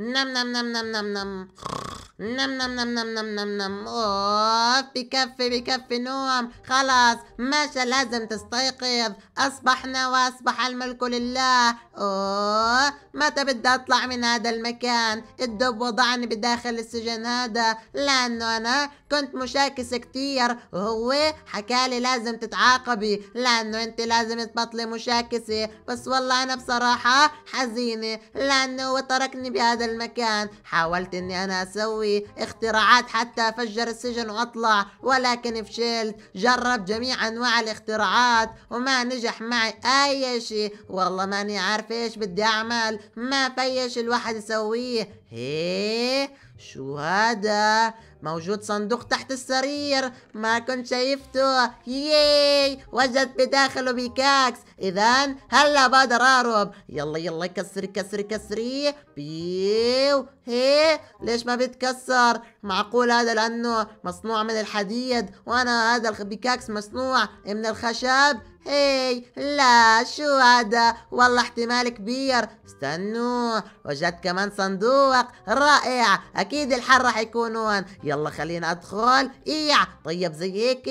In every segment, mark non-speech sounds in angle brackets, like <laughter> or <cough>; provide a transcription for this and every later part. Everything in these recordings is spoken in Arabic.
Нам-нам-нам-нам-нам-нам. نم نم نم نم نم نم نم اوف بكفي بكفي نوم خلاص ماشي لازم تستيقظ اصبحنا واصبح الملك لله اوه متى بدي اطلع من هذا المكان الدب وضعني بداخل السجن هذا لانه انا كنت مشاكس كتير وهو حكالي لازم تتعاقبي لانه انت لازم تبطلي مشاكسة بس والله انا بصراحة حزينة لانه هو تركني بهذا المكان حاولت اني انا اسوي اختراعات حتى أفجر السجن وأطلع ولكن فشلت جرب جميع أنواع الاختراعات وما نجح معي أي شيء والله ماني عارف إيش بدي أعمل ما فيش الواحد يسويه هيه شو هذا؟ موجود صندوق تحت السرير ما كنت شايفته ياي وجدت بداخله بيكاكس اذا هلا بقدر اهرب يلا يلا كسري كسري كسري بيو هي ليش ما بيتكسر معقول هذا لانه مصنوع من الحديد وانا هذا البيكاكس مصنوع من الخشب هي إيه، لا شو هذا والله احتمال كبير استنوا وجدت كمان صندوق رائع اكيد الحر راح يكون هون يلا خلينا ادخل ايع طيب زي هيك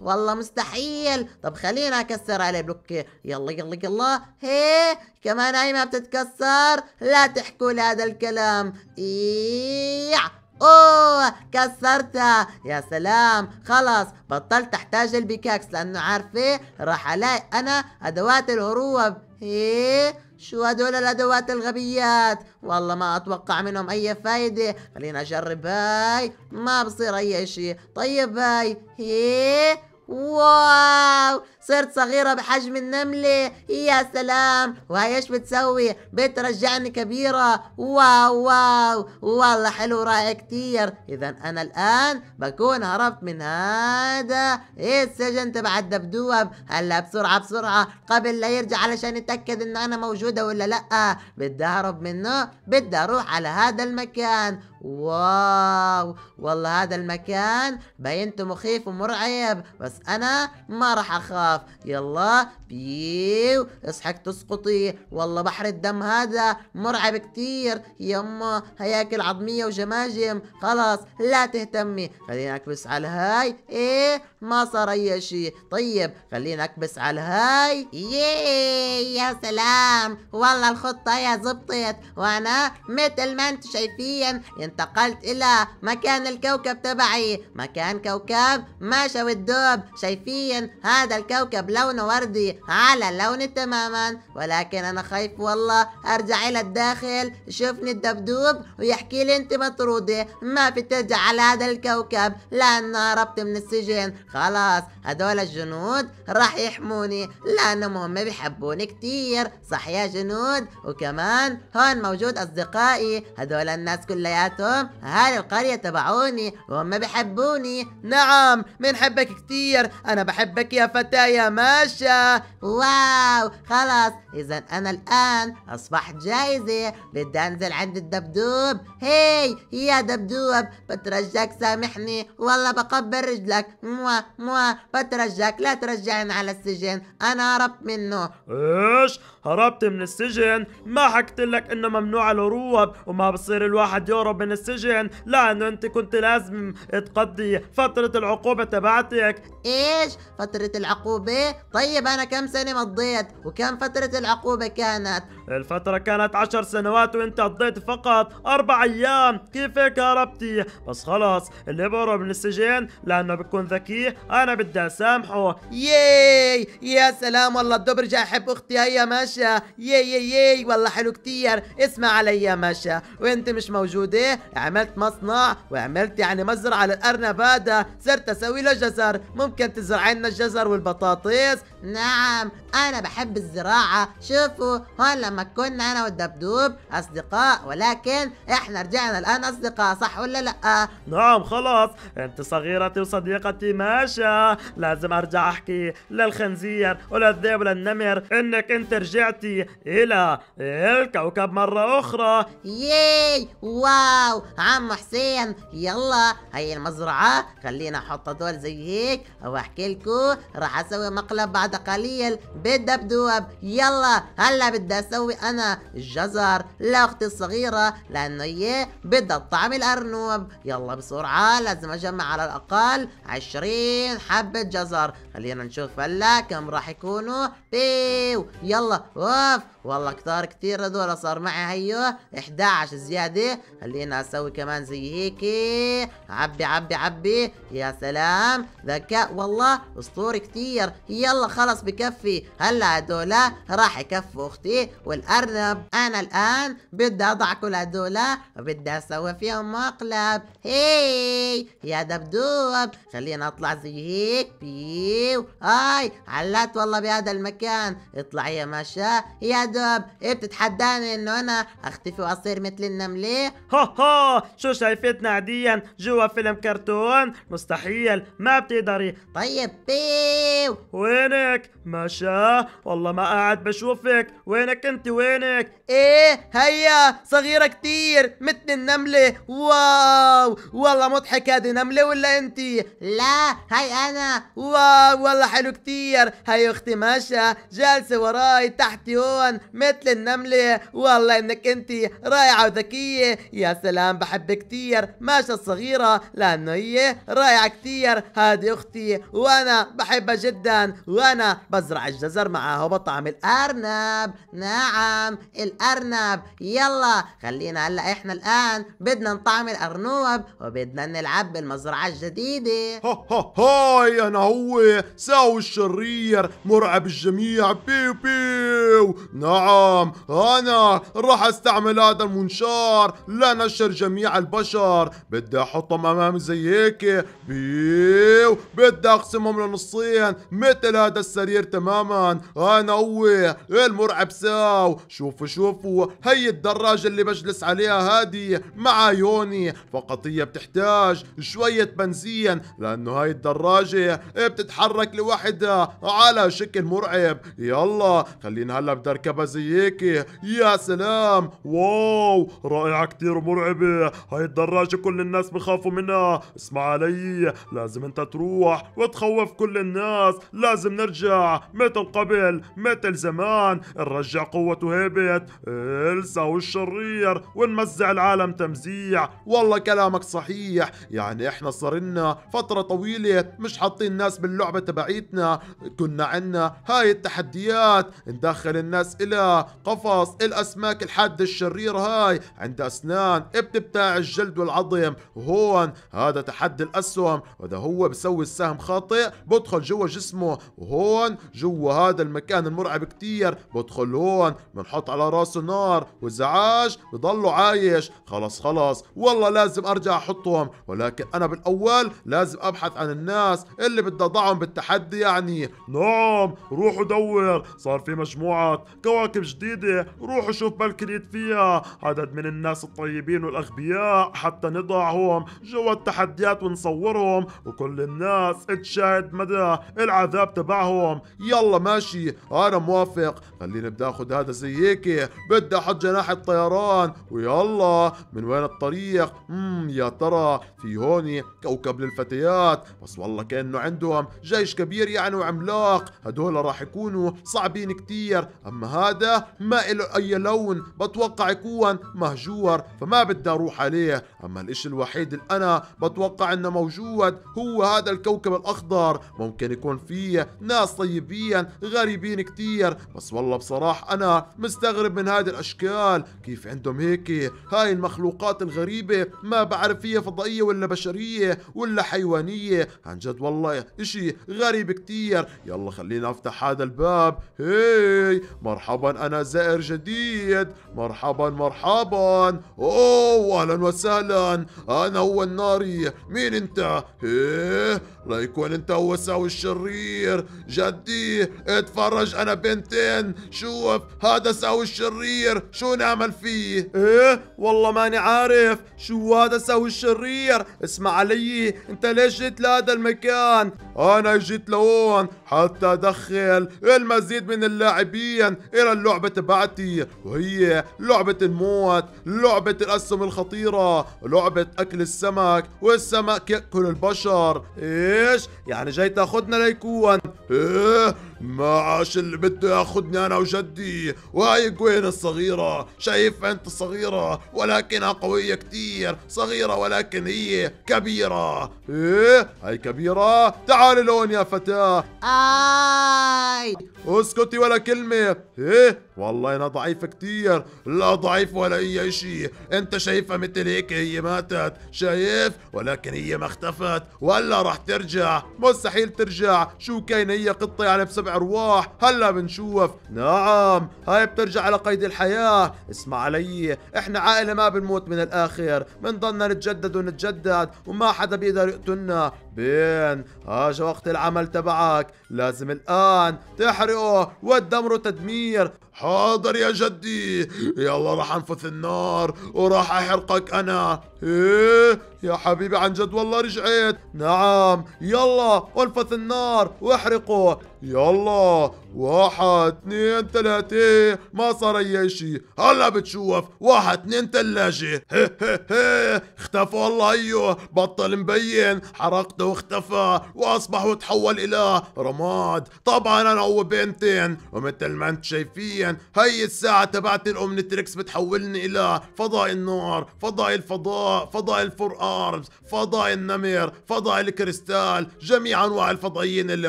والله مستحيل طب خلينا اكسر عليه بلوك يلا يلا يلا هي كمان هاي ما بتتكسر لا تحكوا لي هذا الكلام ايع اوه كسرتها يا سلام خلاص بطلت احتاج البيكاكس لانه عارفه راح الاقي انا ادوات الهروب ايه شو هدول الادوات الغبيات والله ما اتوقع منهم اي فايدة خلينا اجرب هاي ما بصير اي شيء طيب هاي ايه واو صرت صغيرة بحجم النملة يا سلام وهيش بتسوي بترجعني كبيرة واو واو والله حلو رائع كتير إذا أنا الآن بكون هربت من هذا إيه السجن تبع الدبدوب هلا بسرعة بسرعة قبل لا يرجع علشان يتأكد إن أنا موجودة ولا لأ بدي أهرب منه بدي أروح على هذا المكان واو والله هذا المكان بينته مخيف ومرعب بس أنا ما راح أخاف الطرف يلا بيو اصحك تسقطي والله بحر الدم هذا مرعب كتير يما هياكل عظمية وجماجم خلاص لا تهتمي خلينا اكبس على هاي ايه ما صار اي شيء طيب خلينا اكبس على هاي ياي يا سلام والله الخطة هي زبطت وانا مثل ما انتم شايفين انتقلت الى مكان الكوكب تبعي مكان كوكب مشوي والدوب شايفين هذا الكوكب كوكب لونه وردي على لوني تماما ولكن انا خايف والله ارجع الى الداخل يشوفني الدبدوب ويحكي لي انت مطرودة ما في ترجع على هذا الكوكب لانه هربت من السجن خلاص هدول الجنود راح يحموني لانهم هم بيحبوني كتير صح يا جنود وكمان هون موجود اصدقائي هدول الناس كلياتهم اهالي القرية تبعوني وهم بيحبوني نعم بنحبك كتير انا بحبك يا فتاة يا ماشا واو خلاص اذا انا الان اصبحت جاهزة بدي انزل عند الدبدوب هي يا دبدوب بترجاك سامحني والله بقبل رجلك موا موا بترجاك لا ترجعني على السجن انا هربت منه ايش هربت من السجن ما حكت لك انه ممنوع الهروب وما بصير الواحد يهرب من السجن لانه انت كنت لازم تقضي فترة العقوبة تبعتك ايش فترة العقوبة بيه طيب أنا كم سنة مضيت وكم فترة العقوبة كانت الفترة كانت عشر سنوات وانت قضيت فقط اربع ايام كيف هيك هربتي بس خلص اللي بهرب من السجن لانه بكون ذكي انا بدي اسامحه ياي يا سلام والله بدي برجع احب اختي هيا ماشا ياي ياي ياي والله حلو كتير اسمع علي يا ماشا وانت مش موجودة عملت مصنع وعملت يعني مزرعة للارنب هذا صرت اسوي له جزر ممكن تزرعي لنا الجزر والبطاطا البطاطس نعم انا بحب الزراعه شوفوا هون لما كنا انا والدبدوب اصدقاء ولكن احنا رجعنا الان اصدقاء صح ولا لا نعم خلاص انت صغيرتي وصديقتي ماشا لازم ارجع احكي للخنزير وللذئب وللنمر انك انت رجعتي الى الكوكب مره اخرى ياي واو عم حسين يلا هي المزرعه خلينا احط دول زي هيك واحكي لكم راح اسوي اسوي مقلب بعد قليل بالدبدوب يلا هلا بدي اسوي انا الجزر لاختي الصغيرة لانه هي إيه، بدها طعم الارنوب يلا بسرعة لازم اجمع على الاقل 20 حبة جزر خلينا نشوف هلا كم راح يكونوا بيو يلا اوف والله كتار كثير هذول صار معي هيو 11 زيادة خلينا اسوي كمان زي هيك عبي عبي عبي يا سلام ذكاء والله اسطوري كثير الصغير يلا خلاص بكفي هلا هدول راح يكفوا اختي والارنب انا الان بدي اضع كل هدول وبدي اسوي فيهم مقلب هي يا دبدوب خلينا اطلع زي هيك بيو هاي علقت والله بهذا المكان اطلع يا ماشا يا دب ايه بتتحداني انه انا اختفي واصير مثل النملة هو هو شو شايفتنا عاديا جوا فيلم كرتون مستحيل ما بتقدري طيب بيو وينك مشى والله ما قاعد بشوفك وينك انت وينك ايه هيا صغيرة كتير مثل النملة واو والله مضحك هذه نملة ولا انت لا هي انا واو والله حلو كتير هي اختي ماشا جالسة وراي تحت هون مثل النملة والله انك انت رائعة وذكية يا سلام بحب كتير ماشا الصغيرة لانه هي رائعة كتير هذه اختي وانا بحبها جدا جدا وانا بزرع الجزر معاه وبطعم الارنب نعم الارنب يلا خلينا هلا احنا الان بدنا نطعم الارنوب وبدنا نلعب بالمزرعه الجديده ها ها هاي انا هو ساو الشرير مرعب الجميع بيو بيو نعم انا راح استعمل هذا المنشار لنشر جميع البشر بدي احطهم امامي زي هيك بيو بدي اقسمهم لنصين مثل هذا السرير تماما انا هو المرعب ساو شوفوا شوفوا هي الدراجة اللي بجلس عليها هادي مع يوني فقط هي بتحتاج شوية بنزين لانه هاي الدراجة بتتحرك لوحدها على شكل مرعب يلا خلينا هلا بدي اركبها زي هيك يا سلام واو رائعة كتير مرعبة هاي الدراجة كل الناس بخافوا منها اسمع علي لازم انت تروح وتخوف كل الناس لازم نرجع مثل قبل مثل زمان نرجع قوة وهيبة إلسا والشرير ونمزع العالم تمزيع والله كلامك صحيح يعني احنا صرنا فترة طويلة مش حاطين الناس باللعبة تبعيتنا كنا عنا هاي التحديات ندخل الناس الى قفص الاسماك الحادة الشريرة هاي عند اسنان بتبتاع الجلد والعظم وهون هذا تحدي الاسهم واذا هو بسوي السهم خاطئ بدخل جوا جسم اسمه وهون جوا هذا المكان المرعب كتير بدخل هون بنحط على راسه نار وزعاج بضله عايش خلص خلص والله لازم ارجع احطهم ولكن انا بالاول لازم ابحث عن الناس اللي بدي اضعهم بالتحدي يعني نعم روحوا دور صار في مجموعة كواكب جديدة روحوا شوف بالكريت فيها عدد من الناس الطيبين والاغبياء حتى نضعهم جوا التحديات ونصورهم وكل الناس تشاهد مدى العالم العذاب تبعهم يلا ماشي انا موافق خليني بدي اخذ هذا زي هيك بدي احط جناح الطيران ويلا من وين الطريق امم يا ترى في هون كوكب للفتيات بس والله كانه عندهم جيش كبير يعني وعملاق هدول راح يكونوا صعبين كتير اما هذا ما له اي لون بتوقع يكون مهجور فما بدي اروح عليه اما الاشي الوحيد اللي انا بتوقع انه موجود هو هذا الكوكب الاخضر ممكن يكون خفية ناس طيبين غريبين كتير بس والله بصراحة أنا مستغرب من هذه الأشكال كيف عندهم هيك هاي المخلوقات الغريبة ما بعرف هي فضائية ولا بشرية ولا حيوانية عن جد والله إشي غريب كتير يلا خلينا أفتح هذا الباب هي مرحبا أنا زائر جديد مرحبا مرحبا أوه أهلا وسهلا أنا هو الناري مين أنت؟ هيه لا يكون أنت هو ساوي الشرير كبير جدي اتفرج انا بنتين شوف هذا سوي الشرير شو نعمل فيه ايه والله ماني عارف شو هذا سوي الشرير اسمع علي انت ليش جيت لهذا المكان انا جيت لهون حتى ادخل المزيد من اللاعبين الى اللعبة تبعتي وهي لعبة الموت لعبة الاسهم الخطيرة لعبة اكل السمك والسمك يأكل البشر ايش يعني جاي تاخدنا ليكون กวนเออ ما عاش اللي بده ياخذني انا وجدي وهي جوين الصغيرة شايف انت صغيرة ولكنها قوية كتير صغيرة ولكن هي كبيرة ايه هي كبيرة تعالي لون يا فتاة اي اسكتي ولا كلمة ايه والله انا ضعيفة كتير لا ضعيف ولا اي شيء انت شايفها مثل هيك هي ماتت شايف ولكن هي ما اختفت ولا راح ترجع مستحيل ترجع شو كاين هي قطة يعني بسبب سبع رواح هلا بنشوف نعم هاي بترجع على قيد الحياة اسمع علي احنا عائلة ما بنموت من الاخر بنضلنا نتجدد ونتجدد وما حدا بيقدر يقتلنا بين اجى وقت العمل تبعك لازم الان تحرقه وتدمره تدمير حاضر يا جدي يلا راح انفث النار وراح احرقك انا ايه يا حبيبي عن جد والله رجعت نعم يلا انفث النار واحرقه يلا واحد اثنين ثلاثة ما صار اي شيء هلا بتشوف واحد اثنين ثلاجة <laughs> اختفى والله ايوه بطل مبين حرقته واختفى وأصبح وتحول إلى رماد طبعا أنا وبنتين ومثل ما انتم شايفين هي الساعة تبعت نتريكس بتحولني إلى فضاء النار فضاء الفضاء فضاء الفور أرمز فضاء النمر فضاء الكريستال جميع أنواع الفضائيين اللي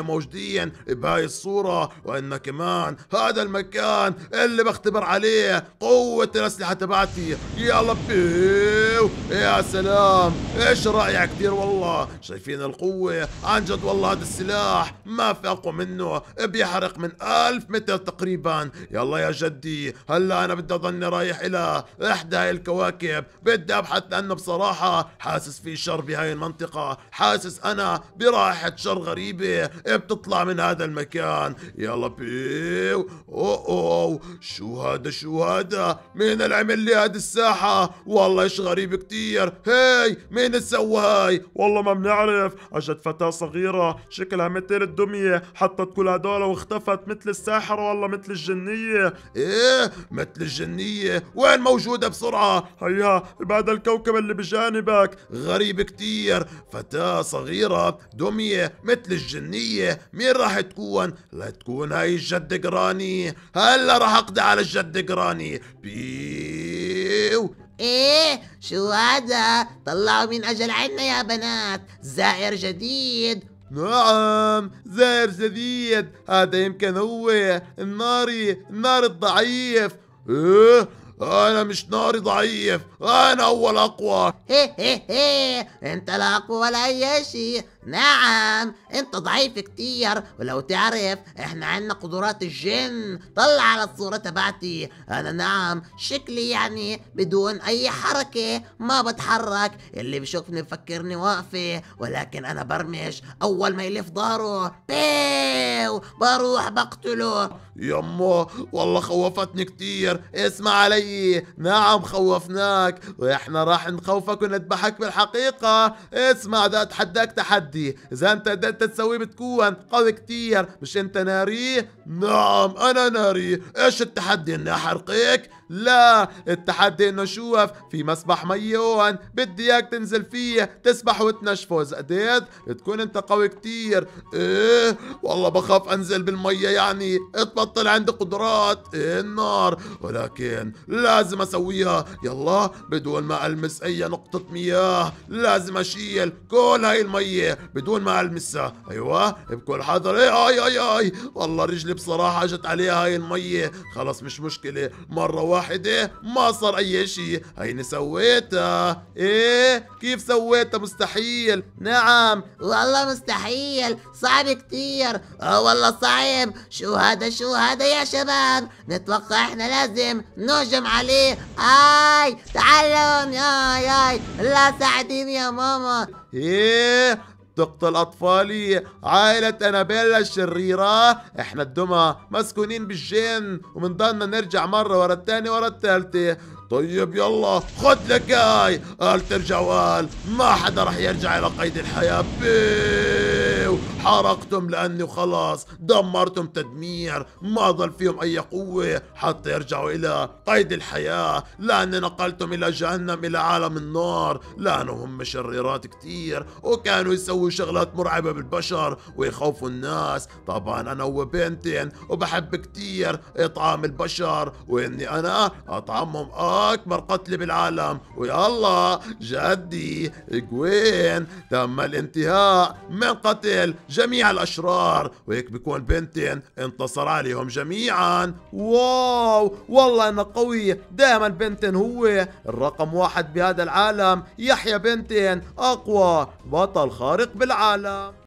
موجودين بهاي الصورة وإن كمان هذا المكان اللي بختبر عليه قوة الأسلحة تبعتي يلا بيو يا سلام سلام ايش رايك كثير والله شايفين القوه عن جد والله هذا السلاح ما في اقوى منه بيحرق من ألف متر تقريبا يلا يا جدي هلا انا بدي اضلني رايح الى احدى هاي الكواكب بدي ابحث لانه بصراحه حاسس في شر بهاي المنطقه حاسس انا برائحه شر غريبه بتطلع من هذا المكان يلا بيو أوه أوه شو هذا شو هذا مين اللي عمل لي هذه الساحه والله ايش غريب كثير هاي مين سوى هاي والله ما بنعرف اجت فتاة صغيرة شكلها مثل الدمية حطت كل هدول واختفت مثل الساحر والله مثل الجنية ايه مثل الجنية وين موجودة بسرعة هيا بعد الكوكب اللي بجانبك غريب كتير فتاة صغيرة دمية مثل الجنية مين راح تكون لا تكون هاي الجد قراني هلا راح اقضي على الجد قراني بيو ايه شو هذا طلعوا من اجل عنا يا بنات زائر جديد نعم زائر جديد هذا يمكن هو الناري النار الضعيف ايه انا مش ناري ضعيف انا اول اقوى هي هي هي انت لا اقوى ولا اي شيء نعم انت ضعيف كتير ولو تعرف احنا عنا قدرات الجن طلع على الصورة تبعتي انا نعم شكلي يعني بدون اي حركة ما بتحرك اللي بشوفني بفكرني واقفة ولكن انا برمش اول ما يلف ظهره بيو بروح بقتله يما والله خوفتني كتير اسمع علي نعم خوفناك واحنا راح نخوفك ونذبحك بالحقيقة اسمع ده اتحداك تحدي بدي اذا انت قدرت تسوي بتكون قوي كتير مش انت ناري نعم انا ناري ايش التحدي اني احرقك لا التحدي انه شوف في مسبح مي هون بدي اياك تنزل فيه تسبح وتنشفز قديت إيه؟ تكون انت قوي كتير ايه والله بخاف انزل بالمية يعني تبطل عندي قدرات إيه النار ولكن لازم اسويها يلا بدون ما المس اي نقطة مياه لازم اشيل كل هاي المية بدون ما المسها ايوه بكل حذر اي اي اي, اي. والله رجلي بصراحة اجت عليها هاي المية خلص مش مشكلة مرة واحدة واحدة ما صار أي شيء هيني سويتها إيه كيف سويتها مستحيل نعم والله مستحيل صعب كتير اه والله صعب شو هذا شو هذا يا شباب نتوقع احنا لازم نهجم عليه اي تعالوا آي, آي لا ساعديني يا ماما ايه تقتل أطفالي عائلة أنابيلا الشريرة إحنا الدمى مسكونين بالجن ومنضلنا نرجع مرة ورا التانية ورا التالتة طيب يلا خد لك هاي قال ترجع وقال ما حدا رح يرجع إلى قيد الحياة بيه وحرقتم لاني خلاص دمرتم تدمير ما ظل فيهم اي قوة حتى يرجعوا الى قيد الحياة لاني نقلتم الى جهنم الى عالم النار لانهم شريرات كتير وكانوا يسووا شغلات مرعبة بالبشر ويخوفوا الناس طبعا انا وبنتين وبحب كتير اطعام البشر واني انا اطعمهم اكبر قتلة بالعالم ويا الله جدي جوين تم الانتهاء من قتل قتل جميع الأشرار وهيك بيكون بنتين انتصر عليهم جميعا واو والله أنا قوي دائما بنتين هو الرقم واحد بهذا العالم يحيى بنتين أقوى بطل خارق بالعالم